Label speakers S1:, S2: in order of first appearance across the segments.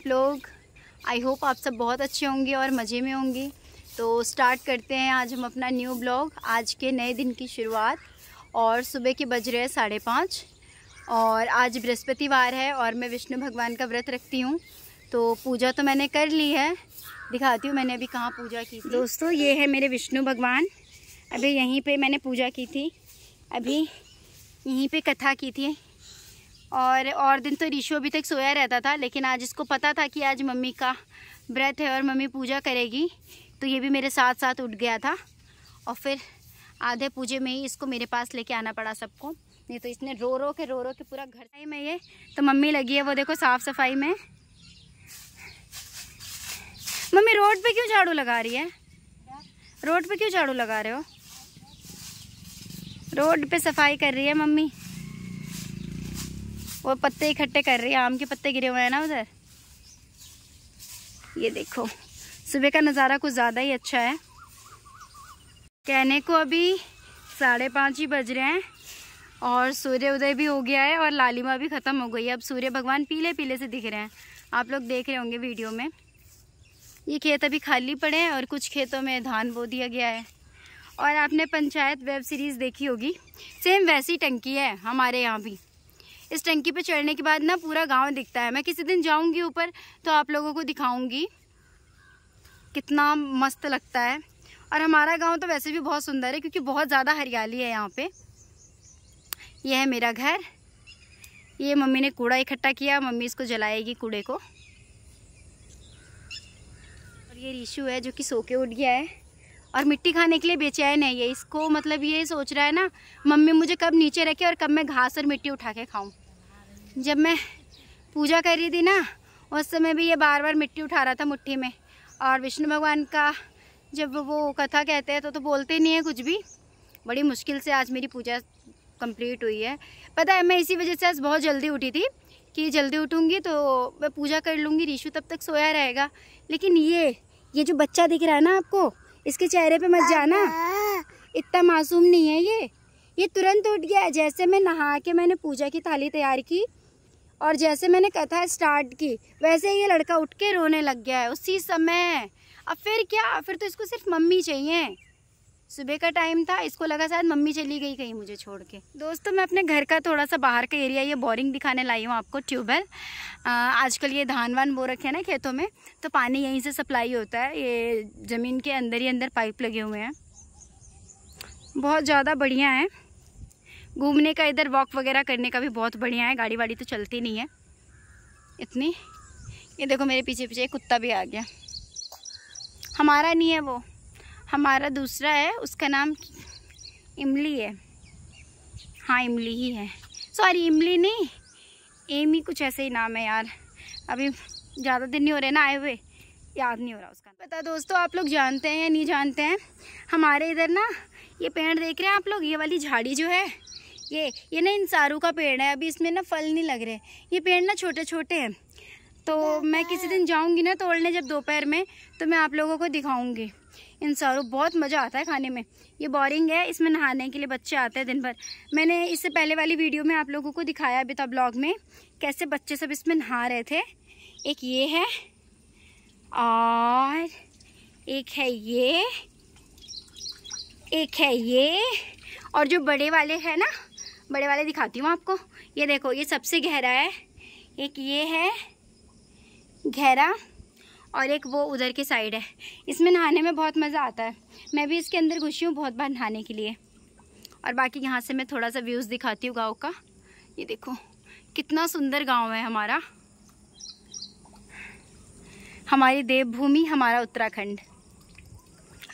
S1: आप लोग I hope आप सब बहुत अच्छे होंगे और मज़े में होंगे तो स्टार्ट करते हैं आज हम अपना न्यू ब्लॉग आज के नए दिन की शुरुआत और सुबह के बज रहे हैं साढ़े पाँच और आज बृहस्पतिवार है और मैं विष्णु भगवान का व्रत रखती हूँ तो पूजा तो मैंने कर ली है दिखाती हूँ मैंने अभी कहाँ पूजा की थी दोस्तों ये है मेरे विष्णु भगवान अभी यहीं पर मैंने पूजा की थी अभी यहीं पर कथा की थी और और दिन तो रिशु अभी तक सोया रहता था लेकिन आज इसको पता था कि आज मम्मी का व्रत है और मम्मी पूजा करेगी तो ये भी मेरे साथ साथ उठ गया था और फिर आधे पूजे में ही इसको मेरे पास लेके आना पड़ा सबको नहीं तो इसने रो रो के रो रो के पूरा घर आई में ये तो मम्मी लगी है वो देखो साफ़ सफाई में मम्मी रोड पे क्यों झाड़ू लगा रही है रोड पे क्यों झाड़ू लगा रहे हो रोड पे सफाई कर रही है मम्मी वो पत्ते इकट्ठे कर रही है आम के पत्ते गिरे हुए हैं ना उधर ये देखो सुबह का नज़ारा कुछ ज़्यादा ही अच्छा है कहने को अभी साढ़े पाँच ही बज रहे हैं और सूर्य उदय भी हो गया है और लालिमा भी ख़त्म हो गई है अब सूर्य भगवान पीले पीले से दिख रहे हैं आप लोग देख रहे होंगे वीडियो में ये खेत अभी खाली पड़े हैं और कुछ खेतों में धान बो दिया गया है और आपने पंचायत वेब सीरीज़ देखी होगी सेम वैसी टंकी है हमारे यहाँ भी इस टंकी पे चढ़ने के बाद ना पूरा गांव दिखता है मैं किसी दिन जाऊंगी ऊपर तो आप लोगों को दिखाऊंगी कितना मस्त लगता है और हमारा गांव तो वैसे भी बहुत सुंदर है क्योंकि बहुत ज़्यादा हरियाली है यहाँ पे यह है मेरा घर ये मम्मी ने कूड़ा इकट्ठा किया मम्मी इसको जलाएगी कूड़े को और ये रीशू है जो कि सो के उठ गया है और मिट्टी खाने के लिए बेचैन है ये इसको मतलब ये सोच रहा है ना मम्मी मुझे कब नीचे रखे और कब मैं घास और मिट्टी उठा के खाऊँ जब मैं पूजा कर रही थी ना उस समय भी ये बार बार मिट्टी उठा रहा था मुट्ठी में और विष्णु भगवान का जब वो कथा कहते हैं तो तो बोलते नहीं है कुछ भी बड़ी मुश्किल से आज मेरी पूजा कंप्लीट हुई है पता है मैं इसी वजह से आज बहुत जल्दी उठी थी कि जल्दी उठूँगी तो मैं पूजा कर लूँगी रीशु तब तक सोया रहेगा लेकिन ये ये जो बच्चा दिख रहा है ना आपको इसके चेहरे पर मत जाना इतना मासूम नहीं है ये ये तुरंत उठ गया जैसे मैं नहा के मैंने पूजा की थाली तैयार की और जैसे मैंने कथा स्टार्ट की वैसे ये लड़का उठ के रोने लग गया है उसी समय अब फिर क्या फिर तो इसको सिर्फ मम्मी चाहिए सुबह का टाइम था इसको लगा शायद मम्मी चली गई कहीं मुझे छोड़ के दोस्तों मैं अपने घर का थोड़ा सा बाहर का एरिया ये बोरिंग दिखाने लाई हूँ आपको ट्यूबवेल आजकल ये धान वान बो रखे हैं ना खेतों में तो पानी यहीं से सप्लाई होता है ये ज़मीन के अंदर ही अंदर पाइप लगे हुए हैं बहुत ज़्यादा बढ़िया है घूमने का इधर वॉक वगैरह करने का भी बहुत बढ़िया है गाड़ी वाड़ी तो चलती नहीं है इतनी ये देखो मेरे पीछे पीछे कुत्ता भी आ गया हमारा नहीं है वो हमारा दूसरा है उसका नाम इमली है हाँ इमली ही है सॉरी इमली नहीं एम ही कुछ ऐसे ही नाम है यार अभी ज़्यादा दिन नहीं हो रहे ना आए हुए याद नहीं हो रहा उसका पता दोस्तों आप लोग जानते हैं या नहीं जानते हैं हमारे इधर ना ये पेड़ देख रहे हैं आप लोग ये वाली झाड़ी जो है ये ये ना इन सारू का पेड़ है अभी इसमें ना फल नहीं लग रहे ये पेड़ ना छोटे छोटे हैं तो मैं किसी दिन जाऊंगी ना तोड़ने जब दोपहर में तो मैं आप लोगों को दिखाऊंगी इन सारू बहुत मज़ा आता है खाने में ये बोरिंग है इसमें नहाने के लिए बच्चे आते हैं दिन भर मैंने इससे पहले वाली वीडियो में आप लोगों को दिखाया अभी था ब्लॉग में कैसे बच्चे सब इसमें नहा रहे थे एक ये है और एक है ये एक है ये और जो बड़े वाले हैं ना बड़े वाले दिखाती हूँ आपको ये देखो ये सबसे गहरा है एक ये है गहरा और एक वो उधर के साइड है इसमें नहाने में बहुत मज़ा आता है मैं भी इसके अंदर घुसी हूँ बहुत बार नहाने के लिए और बाकी यहाँ से मैं थोड़ा सा व्यूज़ दिखाती हूँ गाँव का ये देखो कितना सुंदर गाँव है हमारा हमारी देवभूमि हमारा उत्तराखंड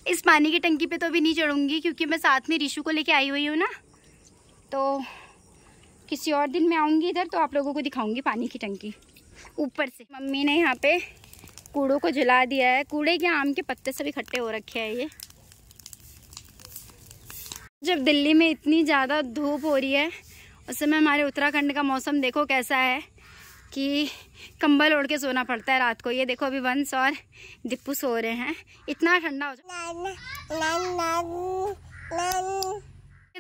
S1: इस पानी की टंकी पे तो अभी नहीं चढ़ूंगी क्योंकि मैं साथ में रिशु को लेके आई हुई हूँ ना तो किसी और दिन मैं आऊँगी इधर तो आप लोगों को दिखाऊँगी पानी की टंकी ऊपर से मम्मी ने यहाँ पे कूड़ों को जला दिया है कूड़े के आम के पत्ते सब इकट्ठे हो रखे हैं ये जब दिल्ली में इतनी ज़्यादा धूप हो रही है उस समय हमारे उत्तराखंड का मौसम देखो कैसा है कि कंबल ओढ़ के सोना पड़ता है रात को ये देखो अभी वंश और दिप्पू सो रहे हैं इतना ठंडा हो जाए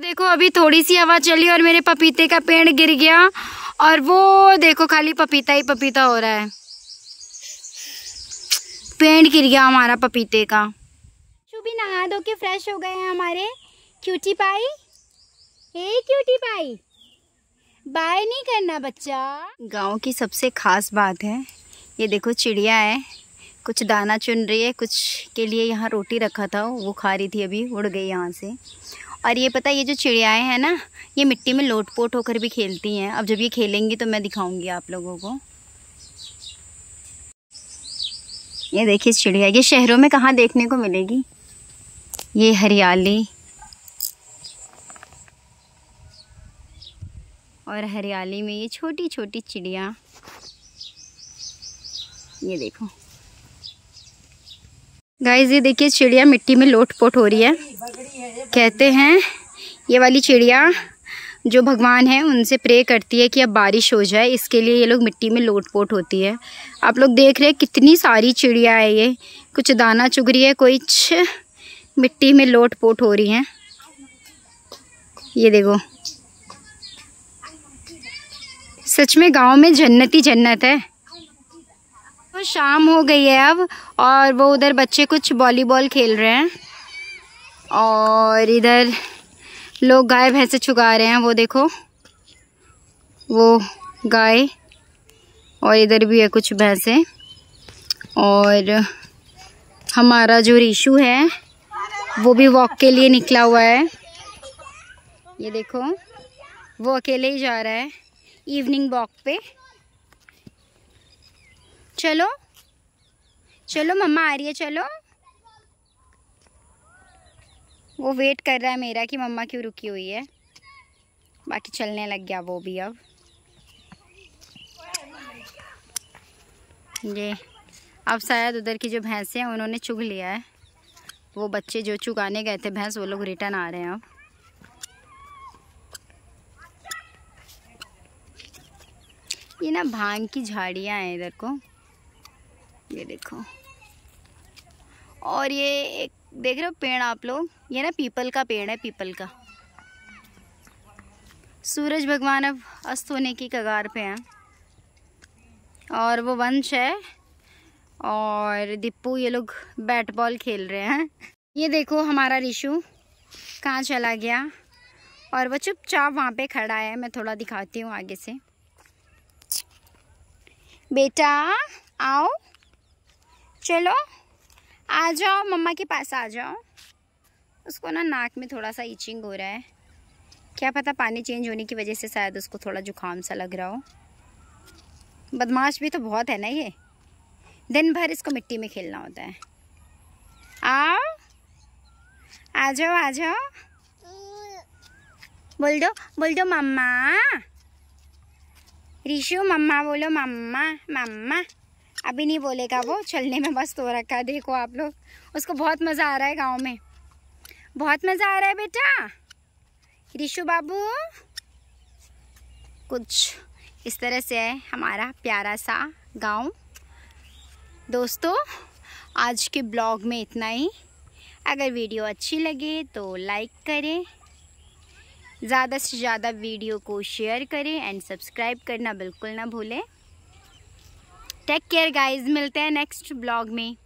S1: देखो अभी थोड़ी सी हवा चली और मेरे पपीते का पेड़ गिर गया और वो देखो खाली पपीता ही पपीता हो रहा है पेड़ गिर गया हमारा पपीते का भी नहा धो के फ्रेश हो गए हैं हमारे cutie pie hey cutie pie bye नहीं करना बच्चा गांव की सबसे खास बात है ये देखो चिड़िया है कुछ दाना चुन रही है कुछ के लिए यहाँ रोटी रखा था वो खा रही थी अभी उड़ गई यहाँ से और ये पता ये जो चिड़ियाएँ हैं ना ये मिट्टी में लोट पोट होकर भी खेलती हैं अब जब ये खेलेंगी तो मैं दिखाऊंगी आप लोगों को ये देखिए चिड़िया ये शहरों में कहाँ देखने को मिलेगी ये हरियाली और हरियाली में ये छोटी छोटी चिड़िया ये देखो गाय ये देखिए चिड़िया मिट्टी में लोट पोट हो रही है कहते हैं ये वाली चिड़िया जो भगवान है उनसे प्रे करती है कि अब बारिश हो जाए इसके लिए ये लोग मिट्टी में लोट पोट होती है आप लोग देख रहे हैं कितनी सारी चिड़िया है ये कुछ दाना चुग रही है कोई मिट्टी में लोट पोट हो रही हैं ये देखो सच में गांव में जन्नत ही जन्नत है तो शाम हो गई है अब और वो उधर बच्चे कुछ वॉलीबॉल खेल रहे हैं और इधर लोग गाय भैंसे छुगा रहे हैं वो देखो वो गाय और इधर भी है कुछ भैंसे और हमारा जो रिशू है वो भी वॉक के लिए निकला हुआ है ये देखो वो अकेले ही जा रहा है इवनिंग वॉक पे चलो चलो मम्मा आ रही है चलो वो वेट कर रहा है मेरा कि मम्मा क्यों रुकी हुई है बाकी चलने लग गया वो भी अब ये अब शायद उधर की जो भैंसें हैं उन्होंने चुग लिया है वो बच्चे जो चुगाने गए थे भैंस वो लोग रिटर्न आ रहे हैं अब ये ना भांग की झाड़ियाँ हैं इधर को ये देखो और ये एक देख रहे हो पेड़ आप लोग ये ना पीपल का पेड़ है पीपल का सूरज भगवान अब अस्त होने की कगार पे हैं और वो वंश है और दीपू ये लोग बैट बॉल खेल रहे हैं ये देखो हमारा रिशु कहाँ चला गया और वो चुपचाप वहाँ पे खड़ा है मैं थोड़ा दिखाती हूँ आगे से बेटा आओ चलो आ जाओ मम्मा के पास आ जाओ उसको ना नाक में थोड़ा सा इचिंग हो रहा है क्या पता पानी चेंज होने की वजह से शायद उसको थोड़ा जुकाम सा लग रहा हो बदमाश भी तो बहुत है ना ये दिन भर इसको मिट्टी में खेलना होता है आओ आ जाओ आ जाओ बोल दो बोल दो मम्मा रिशु मम्मा बोलो मम्मा मम्मा अभी नहीं बोलेगा वो चलने में मस्त हो रखा है देखो आप लोग उसको बहुत मज़ा आ रहा है गाँव में बहुत मज़ा आ रहा है बेटा रिशु बाबू कुछ इस तरह से है हमारा प्यारा सा गाँव दोस्तों आज के ब्लॉग में इतना ही अगर वीडियो अच्छी लगे तो लाइक करें ज़्यादा से ज़्यादा वीडियो को शेयर करें एंड सब्सक्राइब करना बिल्कुल ना भूलें टेक केयर गाइज मिलते हैं नेक्स्ट ब्लॉग में